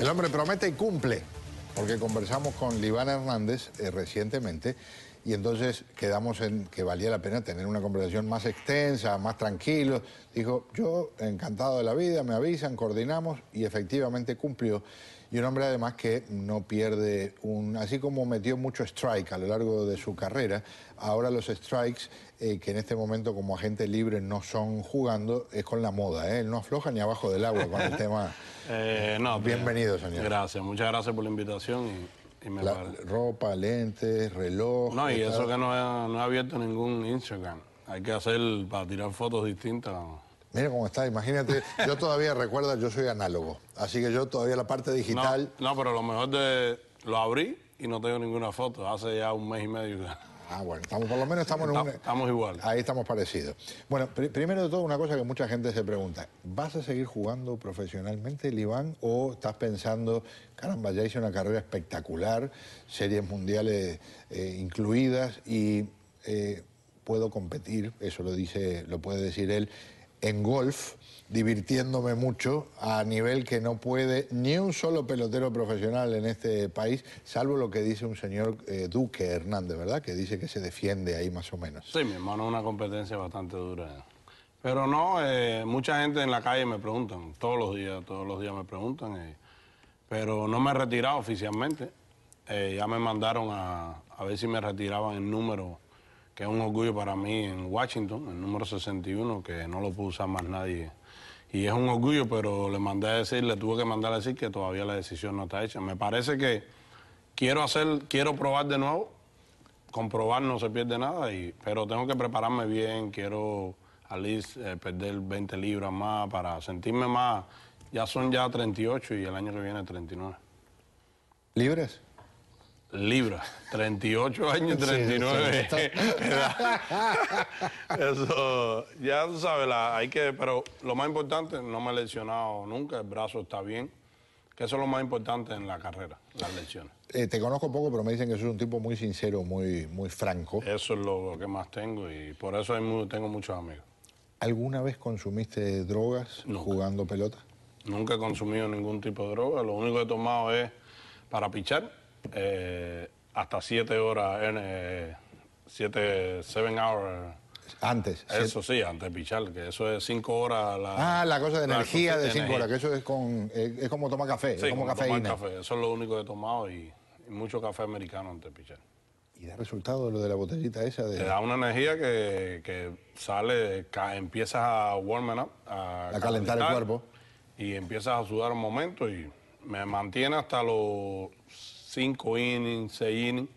El hombre promete y cumple, porque conversamos con liván Hernández eh, recientemente y entonces quedamos en que valía la pena tener una conversación más extensa, más tranquilo. Dijo, yo encantado de la vida, me avisan, coordinamos y efectivamente cumplió. Y un hombre además que no pierde un... Así como metió mucho strike a lo largo de su carrera, ahora los strikes eh, que en este momento como agentes libres no son jugando, es con la moda. ¿eh? no afloja ni abajo del agua con el tema. eh, no, pues, Bienvenido, señor. Gracias, muchas gracias por la invitación. Y, me la, ropa, lentes, reloj. No, y, eso que no he, no abierto ningún Instagram. Hay que hacer para tirar fotos distintas. Mira cómo está, imagínate, yo todavía recuerda, yo soy análogo, así que yo todavía la parte digital... No, no, pero lo mejor de... lo abrí y no tengo ninguna foto, hace ya un mes y medio. Ah, bueno, estamos, por lo menos estamos en un... E- estamos igual. Ahí estamos parecidos. Bueno, primero de todo, una cosa que mucha gente se pregunta. ¿Vas a seguir jugando profesionalmente, Iván? o estás pensando, caramba, ya hice una carrera espectacular, series mundiales eh, incluidas, y eh, puedo competir, eso lo, dice, lo puede decir él, en golf, divirtiéndome mucho a nivel que no puede ni un solo pelotero profesional en este país, salvo lo que dice un señor eh, Duque Hernández, ¿verdad? Que dice que se defiende ahí más o menos. Sí, mi hermano, una competencia bastante dura. Pero no, eh, mucha gente en la calle me preguntan, todos los días, todos los días me preguntan, eh, pero no me he retirado oficialmente. ya me mandaron a, a ver si me retiraban el número que es un orgullo para mí en Washington, el número 61, que no lo pudo usar más nadie. Y es un orgullo, pero le mandé a decir, le tuve que mandar a decir que todavía la decisión no está hecha. Me parece que quiero hacer, quiero probar de nuevo, comprobar no se pierde nada, y, pero tengo que prepararme bien, quiero a eh, perder 20 libras más para sentirme más. Ya son ya 38 y el año que viene 39. ¿Libres? LIBRA, 38 años, 39 Eso, ya sabes, la, hay que... Pero lo más importante, no me he lesionado nunca, el brazo está bien. Que eso es lo más importante en la carrera, las lesiones. Eh, te conozco poco, pero me dicen que sos un tipo muy sincero, muy, muy franco. Eso es lo, que más tengo y por eso tengo muchos amigos. ¿Alguna vez consumiste drogas jugando pelota? Nunca he consumido ningún tipo de droga. Lo único que he tomado es para pichar eh, hasta 7 horas, 7 eh, hours. Antes. Eso sí, antes pichar, que eso es 5 horas. La, ah, la cosa de energía de 5 horas, que eso es, con, es, como toma café. como, café, eso es lo único que he tomado y, mucho café americano antes de pichar. ¿Y da resultado lo de la botellita esa? Te da una energía que, sale, empiezas a warm up, a, a calentar, el cuerpo. Y empiezas a sudar un momento y me mantiene hasta los 5 innings, 6 innings.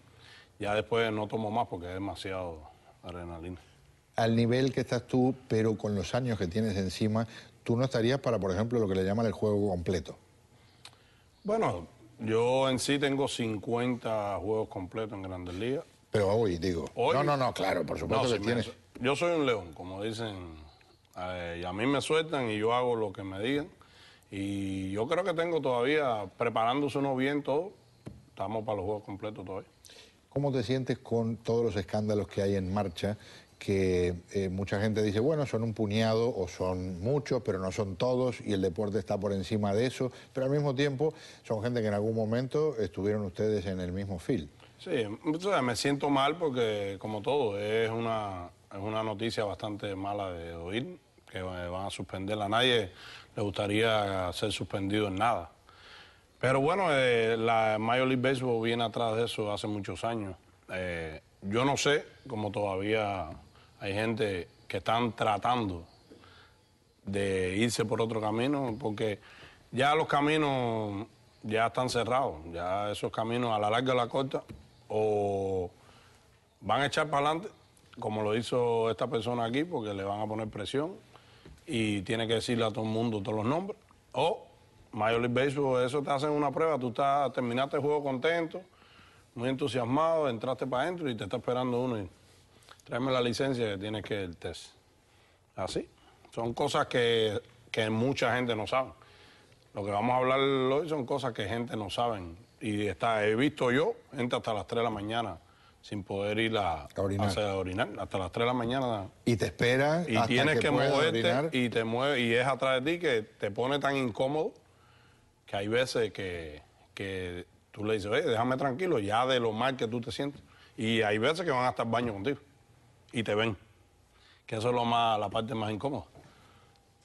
Ya después no tomo más porque es demasiado adrenalina. Al nivel que estás tú, pero con los años que tienes encima, ¿tú no estarías para, por ejemplo, lo que le llaman el juego completo? Bueno, yo en sí tengo 50 juegos completos en Grandes Ligas. Pero hoy, digo. No, no, no, claro, por supuesto que tienes. yo soy un león, como dicen. Eh, y a mí me sueltan y yo hago lo que me digan. Y yo creo que tengo todavía, preparándose uno bien todo, estamos para los juegos completos todavía. ¿Cómo te sientes con todos los escándalos que hay en marcha? Que eh, mucha gente dice, bueno, son un puñado o son muchos, pero no son todos y el deporte está por encima de eso, pero al mismo tiempo son gente que en algún momento estuvieron ustedes en el mismo fil. Sí, me siento mal porque, como todo, es una, es una noticia bastante mala de oír, que van a suspenderla. A nadie le gustaría ser suspendido en nada. Pero bueno, eh, la Major League Baseball viene atrás de eso hace muchos años. Eh, yo no sé, como todavía hay gente que están tratando de irse por otro camino, porque ya los caminos ya están cerrados, ya esos caminos a la larga o la corta, o van a echar para adelante, como lo hizo esta persona aquí, porque le van a poner presión y tiene que decirle a todo el mundo todos los nombres, o Major League Baseball, eso te hacen una prueba, tú estás, terminaste el juego contento, muy entusiasmado, entraste para adentro y te está esperando uno y tráeme la licencia que tienes que el test. Así. Son cosas que, mucha gente no sabe. Lo que vamos a hablar hoy son cosas que gente no sabe. Y está, he visto yo, gente hasta las 3 de la mañana sin poder ir a, a, orinar. hasta las 3 de la mañana. Y te espera. Y tienes que, moverte y te mueve, y es atrás de ti que te pone tan incómodo que hay veces que, tú le dices, oye, déjame tranquilo, ya de lo mal que tú te sientes. Y hay veces que van hasta el baño contigo y te ven. Que eso es más, la parte más incómoda.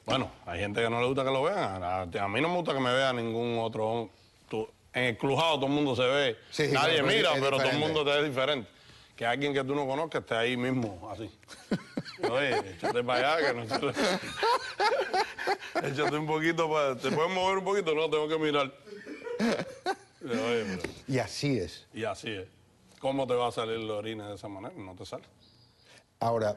Bueno, hay gente que no le gusta que lo vean. A, mí no me gusta que me vea ningún otro. Tú, en el crujado todo el mundo se ve. Nadie mira, pero todo el mundo te ve diferente. Que alguien que tú no conozcas esté ahí mismo, así. Oye, échate para allá que no Échate un poquito para. ¿Te puedes mover un poquito? No, tengo que mirar. y así es. Y así es. ¿Cómo te va a salir la orina de esa manera? No te sale. Ahora,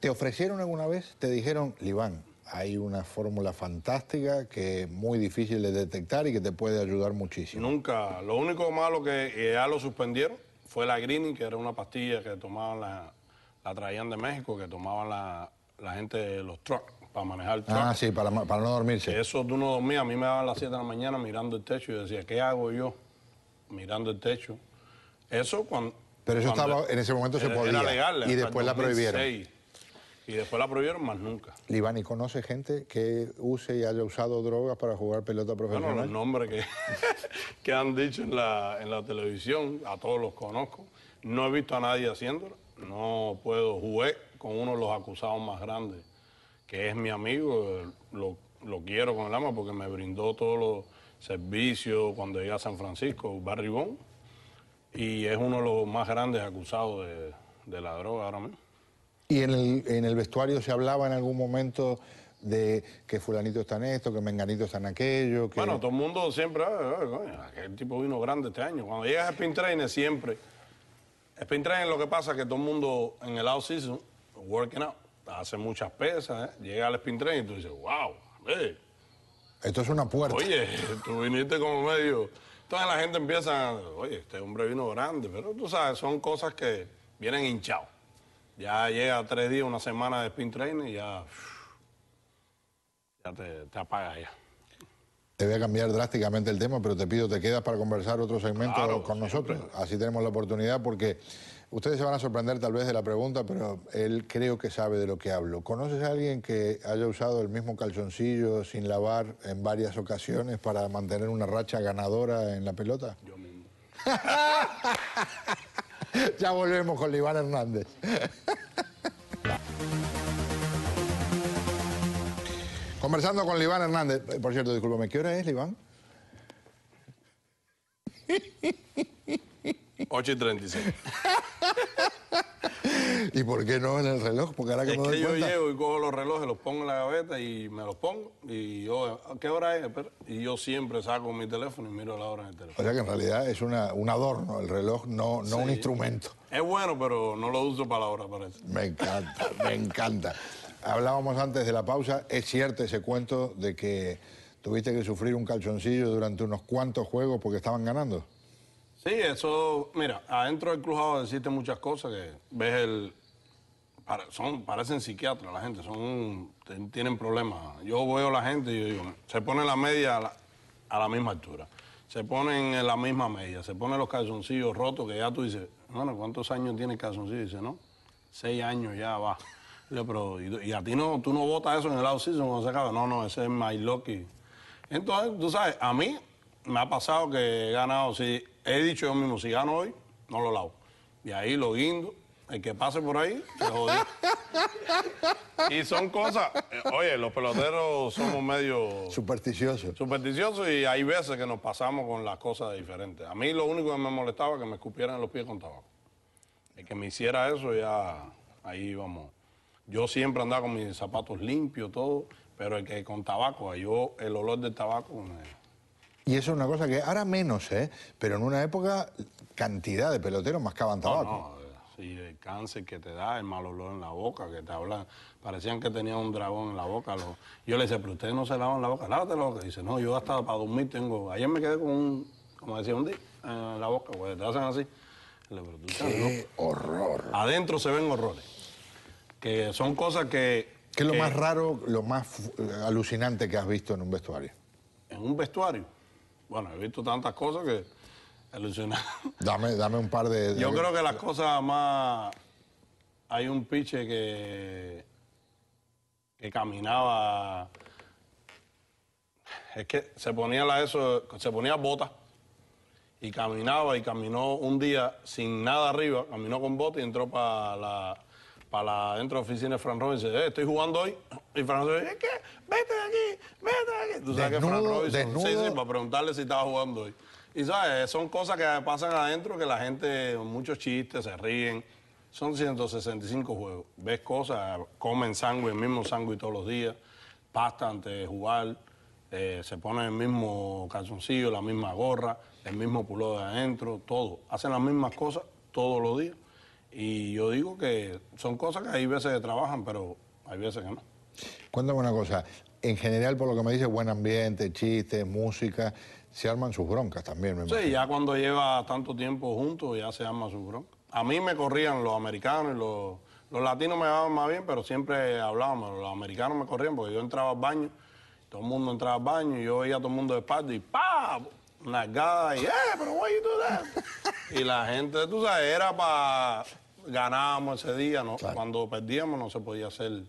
¿te ofrecieron alguna vez? Te dijeron, Liván, hay una fórmula fantástica que es muy difícil de detectar y que te puede ayudar muchísimo. Nunca. Lo único malo que ya lo suspendieron fue la greening, que era una pastilla que tomaban la, la traían de México, que tomaban la, la gente de los trucks para manejar el Ah, sí, para, no dormirse. Eso tú no dormías. A mí me daban las 7 de la mañana mirando el techo y decía, ¿qué hago yo mirando el techo? Eso cuando... Pero eso estaba, en ese momento se podía. legal. Y después la prohibieron. Y después la prohibieron más nunca. Libani, ¿conoce gente que use y haya usado drogas para jugar pelota profesional? No, los nombres que, que han dicho en la, en la televisión, a todos los conozco. No he visto a nadie haciéndolo. No puedo. Jugué con uno de los acusados más grandes que es mi amigo, lo, quiero con el alma porque me brindó todos los servicios cuando llegué a San Francisco, Barry y es uno de los más grandes acusados de, la droga ahora mismo. ¿Y en el, en el vestuario se hablaba en algún momento de que fulanito está en esto, que menganito está en aquello. Bueno, todo el mundo siempre, El aquel tipo vino grande este año. Cuando llegas a Spin Trainer siempre, Spin Trainer lo que pasa es que todo el mundo en el out season, working out, hace muchas pesas, ¿eh? llega al spin train y tú dices, wow, esto es una puerta. Oye, tú viniste como medio... Entonces la gente empieza, oye, este hombre vino grande, pero tú sabes, son cosas que vienen hinchados. Ya llega tres días, una semana de spin training y ya, ya te, apaga ya. Te voy a cambiar drásticamente el tema, pero te pido, te quedas para conversar otro segmento con nosotros. Así tenemos la oportunidad porque Ustedes se van a sorprender tal vez de la pregunta, pero él creo que sabe de lo que hablo. ¿Conoces a alguien que haya usado el mismo calzoncillo sin lavar en varias ocasiones para mantener una racha ganadora en la pelota? Yo mismo. ya volvemos con Iván Hernández. Conversando con Iván Hernández. Eh, por cierto, discúlpame, ¿qué hora es, Liván? 8 y 36. ¿Y por qué no en el reloj? Porque ahora que es me doy que yo llego y cojo los relojes, los pongo en la gaveta y me los pongo. Y yo, ¿qué hora es? Y yo siempre saco mi teléfono y miro la hora en el teléfono. O sea que en realidad es un adorno, el reloj, no, no un instrumento. Es bueno, pero no lo uso para la hora, parece. Me encanta, me encanta. Hablábamos antes de la pausa, es cierto ese cuento de que tuviste que sufrir un calzoncillo durante unos cuantos juegos porque estaban ganando. Sí, eso, mira, adentro del crujado existen muchas cosas que ves el... son, parecen psiquiatras la gente, son, tienen problemas. Yo veo a la gente y yo digo, se pone la media a la, misma altura, se ponen la misma media, se ponen los calzoncillos rotos que ya tú dices, bueno, ¿cuántos años tiene el calzoncillo? dice, no, seis años ya va. y, a ti no, tú no votas eso en el lado season cuando se acaba. No, no, ese es my lucky. Entonces, tú sabes, a mí me ha pasado que he ganado, sí, He dicho yo mismo, si gano hoy, no lo lavo. Y ahí lo guindo. El que pase por ahí, se jodió. y son cosas... Eh, oye, los peloteros somos medio Supersticiosos. supersticiosos y hay veces que nos pasamos con las cosas diferentes. A mí lo único que me molestaba es que me escupieran los pies con tabaco. El que me hiciera eso ya... Ahí vamos. Yo siempre andaba con mis zapatos limpios, todo. Pero el que con tabaco, yo el olor del tabaco... Y eso es una cosa que ahora menos, ¿eh? Pero en una época, cantidad de peloteros mascaban tabaco. No, Y eh, el cáncer que te da, el mal olor en la boca, que te hablan, parecían que tenían un dragón en la boca. Lo... yo le decía, pero ustedes no se lavan la boca, lávate la boca. dice, no, yo hasta para dormir tengo. Ayer me quedé con un, como decía, un día en la boca, pues te hacen así. Le ¿Qué horror! Adentro se ven horrores. Que son cosas que. ¿Qué es lo más raro, lo más eh, alucinante que has visto en un vestuario? En un vestuario bueno, he visto tantas cosas que Dame, dame un par de, Yo creo que las cosas más... Hay un piche que, que caminaba... Es que se ponía la eso, se ponía botas y caminaba y caminó un día sin nada arriba, caminó con botas y entró para la, para la dentro de la oficina de Fran Robinson. Eh, estoy jugando hoy. Y Fran dice: ¿Eh, ¿qué? vete de aquí, vete de aquí. Tú sabes desnudo, que Robinson, sí, sí, para preguntarle si estaba jugando hoy. Y sabes, son cosas que pasan adentro que la gente, muchos chistes, se ríen. Son 165 juegos. Ves cosas, comen sangre, el mismo sándwich todos los días, pasta antes de jugar, eh, se ponen el mismo calzoncillo, la misma gorra, el mismo puló de adentro, todo. Hacen las mismas cosas todos los días. Y yo digo que son cosas que hay veces que trabajan, pero hay veces que no. Cuéntame una cosa, en general, por lo que me dice, buen ambiente, chistes, música, se arman sus broncas también. Me sí, ya cuando lleva tanto tiempo juntos, ya se arman sus broncas. A mí me corrían los americanos y los, latinos me daban más bien, pero siempre hablábamos. Los americanos me corrían porque yo entraba al baño, todo el mundo entraba al baño, y yo veía todo el mundo de espalda y ¡pa! Nalgada y ¡eh! ¿Pero why you do that? y la gente, tú sabes, era para... Ganábamos ese día, ¿no? Cuando perdíamos no se podía hacer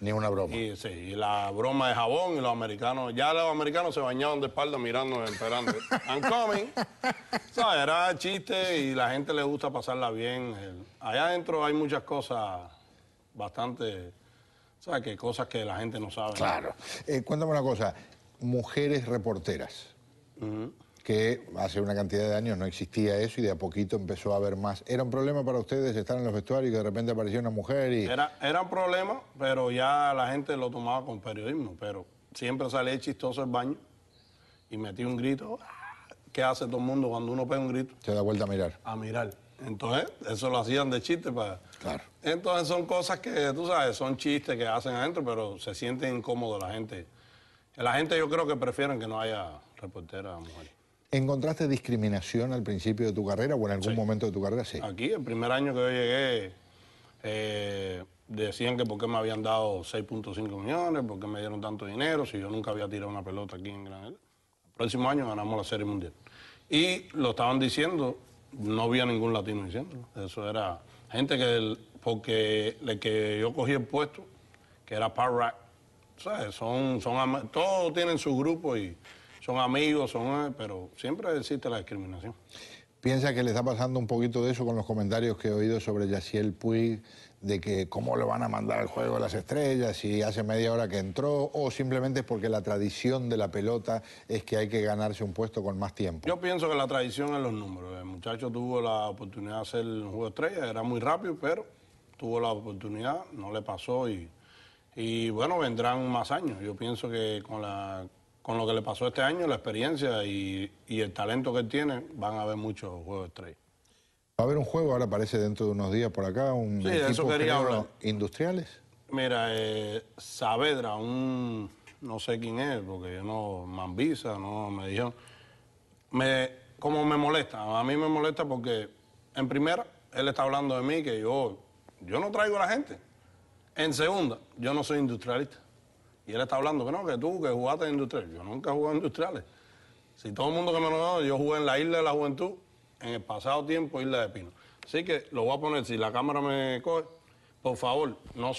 ni una broma. Y, sí, y la broma de jabón y los americanos, ya los americanos se bañaban de espalda mirando, esperando. I'm coming. ¿Sabes? Era chiste y la gente le gusta pasarla bien. Allá adentro hay muchas cosas bastante, ¿sabes? Que cosas que la gente no sabe. Claro. Eh, cuéntame una cosa, mujeres reporteras que hace una cantidad de años no existía eso y de a poquito empezó a haber más. ¿Era un problema para ustedes estar en los vestuarios y de repente apareció una mujer? Y... Era, era un problema, pero ya la gente lo tomaba con periodismo, pero siempre salía chistoso el baño y metí un grito. Ah, ¿Qué hace todo el mundo cuando uno pega un grito? Se da vuelta a mirar. A mirar. Entonces, eso lo hacían de chiste para... Claro. Entonces son cosas que, tú sabes, son chistes que hacen adentro, pero se sienten incómodos la gente. La gente yo creo que prefieren que no haya reportera mujeres. ¿Encontraste discriminación al principio de tu carrera o en algún momento de tu carrera? Sí. Aquí, el primer año que yo llegué, eh, decían que por qué me habían dado 6.5 millones, por qué me dieron tanto dinero, si yo nunca había tirado una pelota aquí en Granada. El próximo año ganamos la Serie Mundial. Y lo estaban diciendo, no había ningún latino diciendo, Eso era gente que, porque que yo cogí el puesto, que era Power ¿sabes? Son, son, todos tienen su grupo y son amigos, son, eh, pero siempre existe la discriminación. ¿Piensa que le está pasando un poquito de eso con los comentarios que he oído sobre Yaciel Puig, de que cómo lo van a mandar al juego de las estrellas, si hace media hora que entró, o simplemente porque la tradición de la pelota es que hay que ganarse un puesto con más tiempo? Yo pienso que la tradición es los números. El muchacho tuvo la oportunidad de hacer el juego de estrellas, era muy rápido, pero tuvo la oportunidad, no le pasó y, y bueno, vendrán más años. Yo pienso que con la con lo que le pasó este año, la experiencia y, el talento que tiene, van a haber muchos juegos estrella. Va a haber un juego, ahora APARECE dentro de unos días por acá, un sí, de eso industriales. Mira, eh, Saavedra, un no sé quién es, porque yo no, Mambisa, no, me dijeron. Me, como me molesta, a mí me molesta porque en primera, él está hablando de mí, que yo, yo no traigo a la gente. En segunda, yo no soy industrialista. Y él está hablando que no, que tú, que jugaste en industriales. Yo nunca he jugado en industriales. Si todo el mundo que me lo yo jugué en la Isla de la Juventud, en el pasado tiempo, Isla de Pino. Así que lo voy a poner, si la cámara me coge, por favor, no,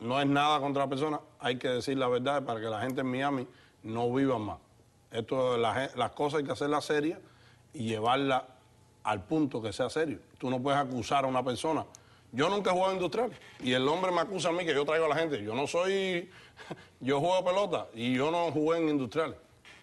no es nada contra la persona, hay que decir la verdad para que la gente en Miami no viva más. Esto, las cosas hay que hacerlas serias y llevarlas al punto que sea serio. Tú no puedes acusar a una persona yo nunca he jugado industrial y el hombre me acusa a mí que yo traigo a la gente. Yo no soy, yo juego pelota y yo no jugué en industrial.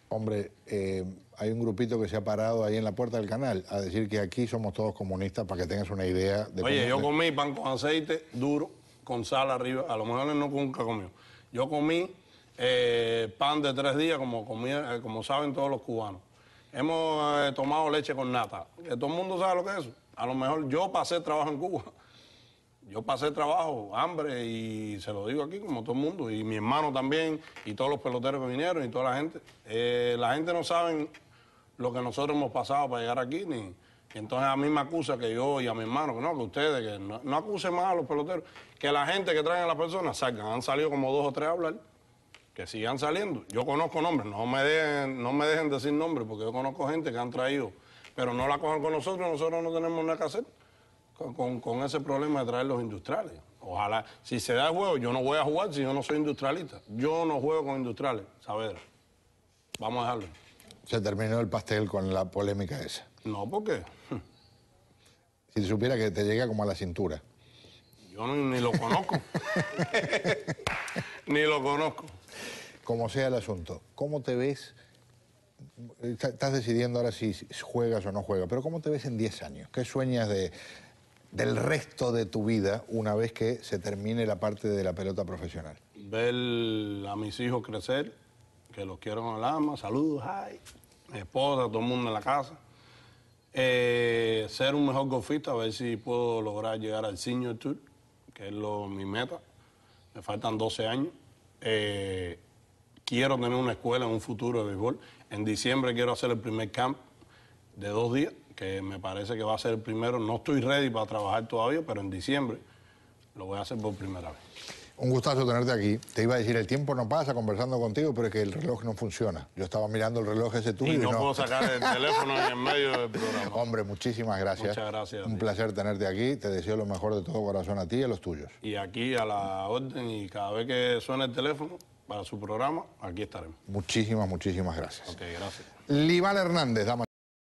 Hombre, eh, hay un grupito que se ha parado ahí en la puerta del canal a decir que aquí somos todos comunistas para que tengas una idea de... Oye, yo comí pan con aceite duro, con sal arriba, a lo mejor él no nunca comió. Yo comí eh, pan de tres días como, eh, como saben todos los cubanos. Hemos tomado leche con nata. todo el mundo sabe lo que es eso. A lo mejor yo pasé trabajo en Cuba yo pasé trabajo, hambre, y se lo digo aquí como todo el mundo, y mi hermano también, y todos los peloteros que vinieron, y toda la gente. Eh, la gente no sabe lo que nosotros hemos pasado para llegar aquí, ni... Entonces a mí me acusa que yo y a mi hermano, que no, que ustedes, que no, acuse acusen más a los peloteros, que la gente que traen a las personas salgan. Han salido como dos o tres a hablar, que sigan saliendo. Yo conozco nombres, no me dejen, no me dejen decir nombres, porque yo conozco gente que han traído, pero no la cojan con nosotros, nosotros no tenemos nada que hacer con, ese problema de traer los industriales. Ojalá, si se da el juego, yo no voy a jugar si yo no soy industrialista. Yo no juego con industriales, saber Vamos a dejarlo. Se terminó el pastel con la polémica esa. No, ¿por qué? Si supiera que te llega como a la cintura. Yo ni lo conozco. ni lo conozco. Como sea el asunto, ¿cómo te ves? Estás decidiendo ahora si juegas o no juegas, pero ¿cómo te ves en 10 años? ¿Qué sueñas de, del resto de tu vida una vez que se termine la parte de la pelota profesional? Ver a mis hijos crecer, que los quiero con el alma, saludos, HI. mi esposa, todo el mundo en la casa. Eh, ser un mejor golfista, a ver si puedo lograr llegar al Senior Tour, que es mi meta. Me faltan 12 años. Eh, quiero tener una escuela un futuro de béisbol. En diciembre quiero hacer el primer camp de dos días que me parece que va a ser el primero. No estoy ready para trabajar todavía, pero en diciembre lo voy a hacer por primera vez. Un gustazo tenerte aquí. Te iba a decir, el tiempo no pasa conversando contigo, pero es que el reloj no funciona. Yo estaba mirando el reloj ese tuyo. Y, no, puedo sacar el teléfono en medio del programa. Hombre, muchísimas gracias. Muchas gracias. Un placer tenerte aquí. Te deseo lo mejor de todo corazón a ti y a los tuyos. Y aquí a la orden y cada vez que suene el teléfono para su programa, aquí estaremos. Muchísimas, muchísimas gracias. Ok, gracias. Hernández,